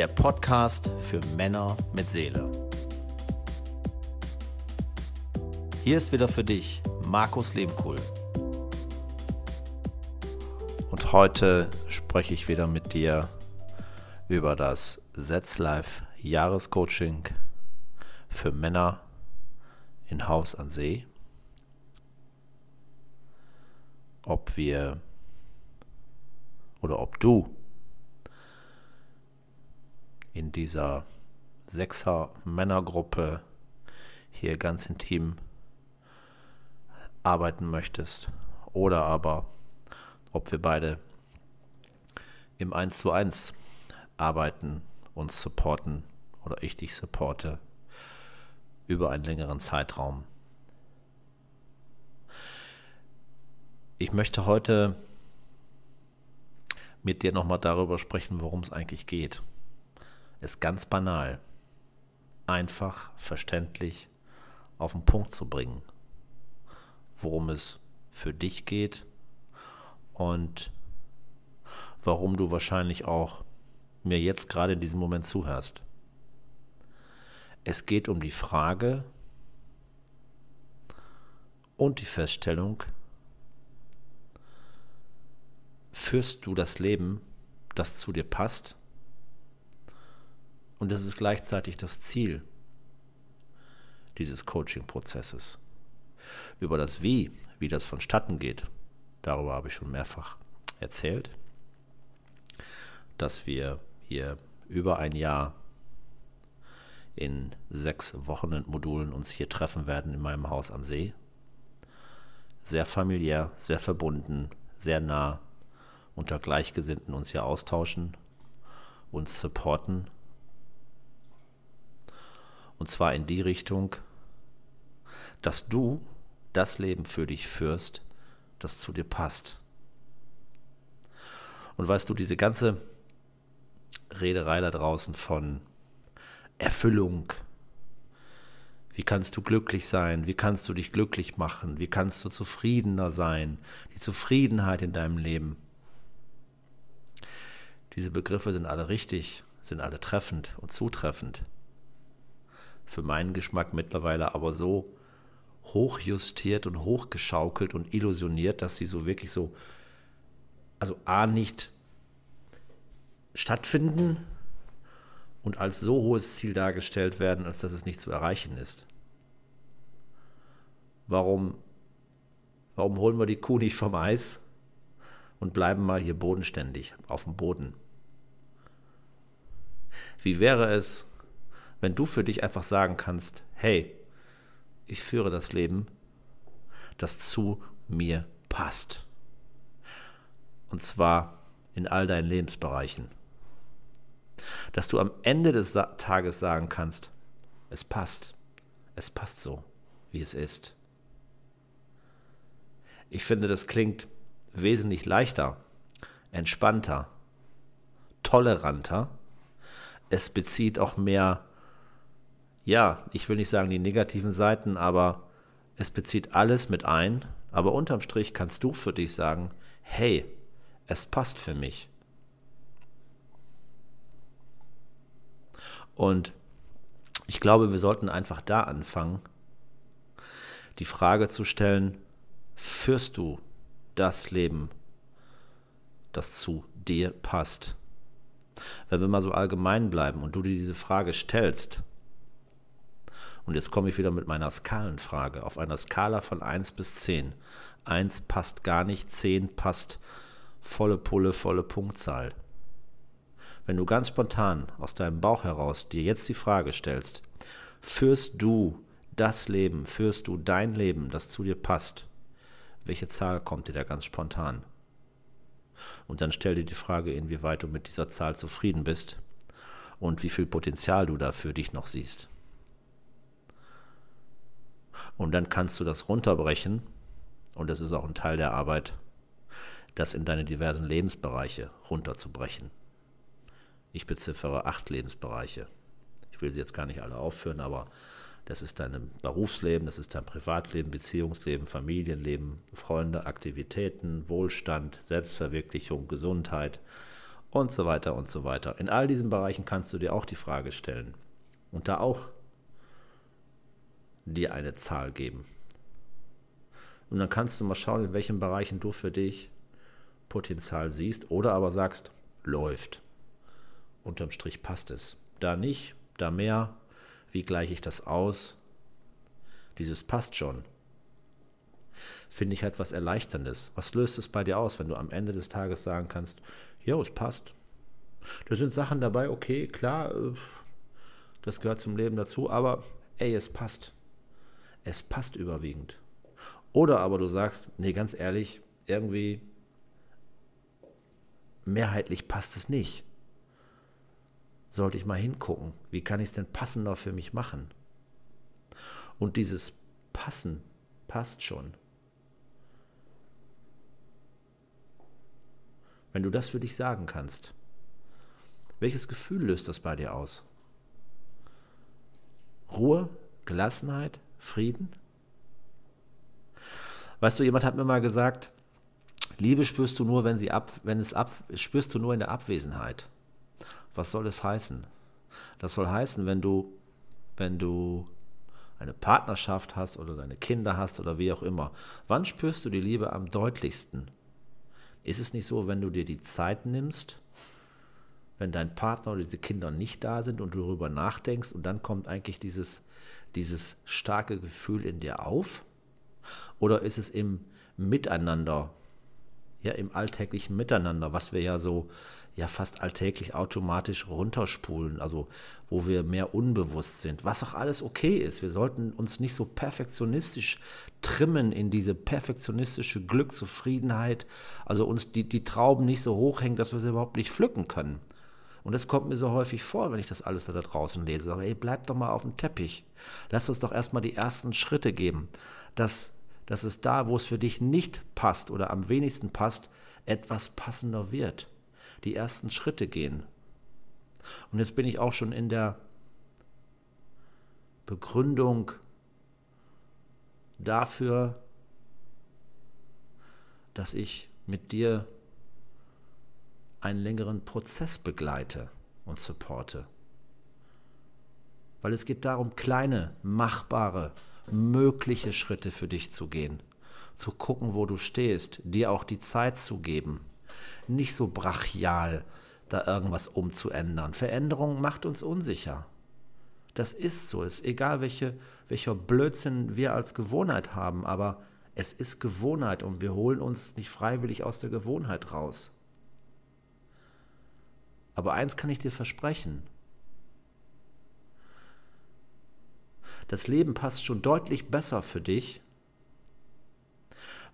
der Podcast für Männer mit Seele. Hier ist wieder für dich Markus Lehmkuhl. Und heute spreche ich wieder mit dir über das Setzlife Jahrescoaching für Männer in Haus an See. Ob wir oder ob du in dieser Sechser-Männergruppe hier ganz intim arbeiten möchtest oder aber ob wir beide im 1 zu 1 arbeiten, uns supporten oder ich dich supporte über einen längeren Zeitraum. Ich möchte heute mit dir nochmal darüber sprechen, worum es eigentlich geht ist ganz banal. Einfach, verständlich auf den Punkt zu bringen, worum es für dich geht und warum du wahrscheinlich auch mir jetzt gerade in diesem Moment zuhörst. Es geht um die Frage und die Feststellung, führst du das Leben, das zu dir passt und das ist gleichzeitig das Ziel dieses Coaching-Prozesses. Über das Wie, wie das vonstatten geht, darüber habe ich schon mehrfach erzählt, dass wir hier über ein Jahr in sechs Modulen uns hier treffen werden in meinem Haus am See. Sehr familiär, sehr verbunden, sehr nah, unter Gleichgesinnten uns hier austauschen, uns supporten und zwar in die Richtung, dass du das Leben für dich führst, das zu dir passt. Und weißt du, diese ganze Rederei da draußen von Erfüllung, wie kannst du glücklich sein? Wie kannst du dich glücklich machen? Wie kannst du zufriedener sein? Die Zufriedenheit in deinem Leben. Diese Begriffe sind alle richtig, sind alle treffend und zutreffend für meinen Geschmack mittlerweile aber so hochjustiert und hochgeschaukelt und illusioniert, dass sie so wirklich so, also A, nicht stattfinden und als so hohes Ziel dargestellt werden, als dass es nicht zu erreichen ist. Warum, warum holen wir die Kuh nicht vom Eis und bleiben mal hier bodenständig, auf dem Boden? Wie wäre es, wenn du für dich einfach sagen kannst, hey, ich führe das Leben, das zu mir passt. Und zwar in all deinen Lebensbereichen. Dass du am Ende des Tages sagen kannst, es passt. Es passt so, wie es ist. Ich finde, das klingt wesentlich leichter, entspannter, toleranter. Es bezieht auch mehr ja, ich will nicht sagen die negativen Seiten, aber es bezieht alles mit ein. Aber unterm Strich kannst du für dich sagen, hey, es passt für mich. Und ich glaube, wir sollten einfach da anfangen, die Frage zu stellen, führst du das Leben, das zu dir passt? Wenn wir mal so allgemein bleiben und du dir diese Frage stellst, und jetzt komme ich wieder mit meiner Skalenfrage. Auf einer Skala von 1 bis 10. 1 passt gar nicht, 10 passt volle Pulle, volle Punktzahl. Wenn du ganz spontan aus deinem Bauch heraus dir jetzt die Frage stellst, führst du das Leben, führst du dein Leben, das zu dir passt, welche Zahl kommt dir da ganz spontan? Und dann stell dir die Frage, inwieweit du mit dieser Zahl zufrieden bist und wie viel Potenzial du da für dich noch siehst. Und dann kannst du das runterbrechen, und das ist auch ein Teil der Arbeit, das in deine diversen Lebensbereiche runterzubrechen. Ich beziffere acht Lebensbereiche. Ich will sie jetzt gar nicht alle aufführen, aber das ist dein Berufsleben, das ist dein Privatleben, Beziehungsleben, Familienleben, Freunde, Aktivitäten, Wohlstand, Selbstverwirklichung, Gesundheit und so weiter und so weiter. In all diesen Bereichen kannst du dir auch die Frage stellen und da auch dir eine Zahl geben. Und dann kannst du mal schauen, in welchen Bereichen du für dich Potenzial siehst oder aber sagst, läuft. Unterm Strich passt es. Da nicht, da mehr. Wie gleiche ich das aus? Dieses passt schon. Finde ich etwas Erleichterndes. Was löst es bei dir aus, wenn du am Ende des Tages sagen kannst, ja, es passt. Da sind Sachen dabei, okay, klar, äh, das gehört zum Leben dazu, aber ey, es passt es passt überwiegend. Oder aber du sagst, nee, ganz ehrlich, irgendwie mehrheitlich passt es nicht. Sollte ich mal hingucken, wie kann ich es denn passender für mich machen? Und dieses Passen passt schon. Wenn du das für dich sagen kannst, welches Gefühl löst das bei dir aus? Ruhe, Gelassenheit, Frieden? Weißt du, jemand hat mir mal gesagt, Liebe spürst du nur, wenn sie ab, wenn es ab, spürst du nur in der Abwesenheit. Was soll das heißen? Das soll heißen, wenn du, wenn du eine Partnerschaft hast oder deine Kinder hast oder wie auch immer. Wann spürst du die Liebe am deutlichsten? Ist es nicht so, wenn du dir die Zeit nimmst, wenn dein Partner oder diese Kinder nicht da sind und du darüber nachdenkst und dann kommt eigentlich dieses, dieses starke Gefühl in dir auf? Oder ist es im Miteinander, ja, im alltäglichen Miteinander, was wir ja so ja fast alltäglich automatisch runterspulen, also wo wir mehr unbewusst sind, was auch alles okay ist. Wir sollten uns nicht so perfektionistisch trimmen in diese perfektionistische Glück, Zufriedenheit, also uns die, die Trauben nicht so hochhängen, dass wir sie überhaupt nicht pflücken können. Und das kommt mir so häufig vor, wenn ich das alles da draußen lese. Sage, ey, bleib doch mal auf dem Teppich. Lass uns doch erstmal die ersten Schritte geben, dass, dass es da, wo es für dich nicht passt oder am wenigsten passt, etwas passender wird. Die ersten Schritte gehen. Und jetzt bin ich auch schon in der Begründung dafür, dass ich mit dir einen längeren Prozess begleite und supporte. Weil es geht darum, kleine, machbare, mögliche Schritte für dich zu gehen, zu gucken, wo du stehst, dir auch die Zeit zu geben, nicht so brachial da irgendwas umzuändern. Veränderung macht uns unsicher. Das ist so, es ist egal, welche, welcher Blödsinn wir als Gewohnheit haben, aber es ist Gewohnheit und wir holen uns nicht freiwillig aus der Gewohnheit raus. Aber eins kann ich dir versprechen. Das Leben passt schon deutlich besser für dich,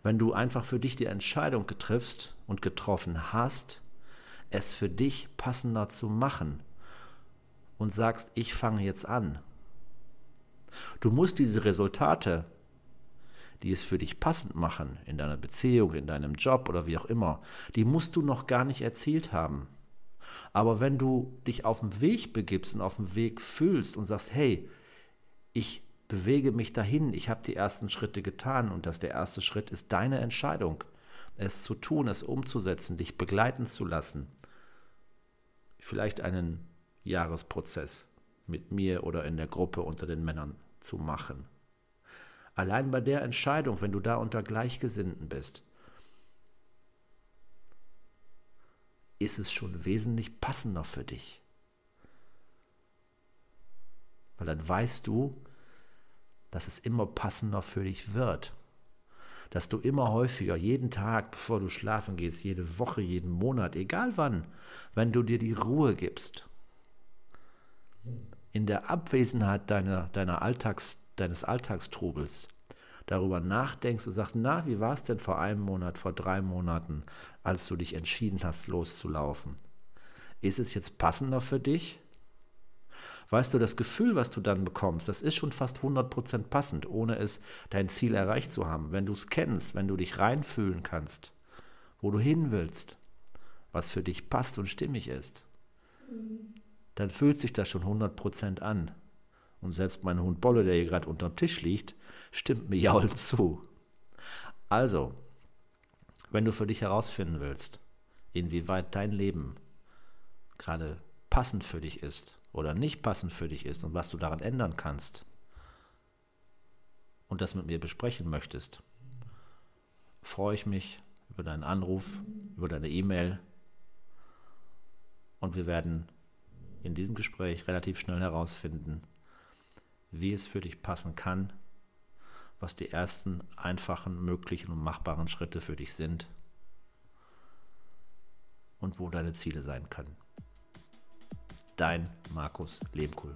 wenn du einfach für dich die Entscheidung getriffst und getroffen hast, es für dich passender zu machen und sagst, ich fange jetzt an. Du musst diese Resultate, die es für dich passend machen, in deiner Beziehung, in deinem Job oder wie auch immer, die musst du noch gar nicht erzielt haben. Aber wenn du dich auf den Weg begibst und auf den Weg fühlst und sagst, hey, ich bewege mich dahin, ich habe die ersten Schritte getan und das der erste Schritt ist deine Entscheidung, es zu tun, es umzusetzen, dich begleiten zu lassen. Vielleicht einen Jahresprozess mit mir oder in der Gruppe unter den Männern zu machen. Allein bei der Entscheidung, wenn du da unter Gleichgesinnten bist, ist es schon wesentlich passender für dich. Weil dann weißt du, dass es immer passender für dich wird. Dass du immer häufiger, jeden Tag, bevor du schlafen gehst, jede Woche, jeden Monat, egal wann, wenn du dir die Ruhe gibst, in der Abwesenheit deiner, deiner Alltags, deines Alltagstrubels, darüber nachdenkst und sagst, na, wie war es denn vor einem Monat, vor drei Monaten, als du dich entschieden hast, loszulaufen? Ist es jetzt passender für dich? Weißt du, das Gefühl, was du dann bekommst, das ist schon fast 100% passend, ohne es dein Ziel erreicht zu haben. Wenn du es kennst, wenn du dich reinfühlen kannst, wo du hin willst, was für dich passt und stimmig ist, mhm. dann fühlt sich das schon 100% an. Und selbst mein Hund Bolle, der hier gerade unterm Tisch liegt, stimmt mir jaul zu. Also, wenn du für dich herausfinden willst, inwieweit dein Leben gerade passend für dich ist oder nicht passend für dich ist und was du daran ändern kannst und das mit mir besprechen möchtest, freue ich mich über deinen Anruf, über deine E-Mail und wir werden in diesem Gespräch relativ schnell herausfinden, wie es für dich passen kann, was die ersten einfachen, möglichen und machbaren Schritte für dich sind und wo deine Ziele sein können. Dein Markus Lehmkuhl.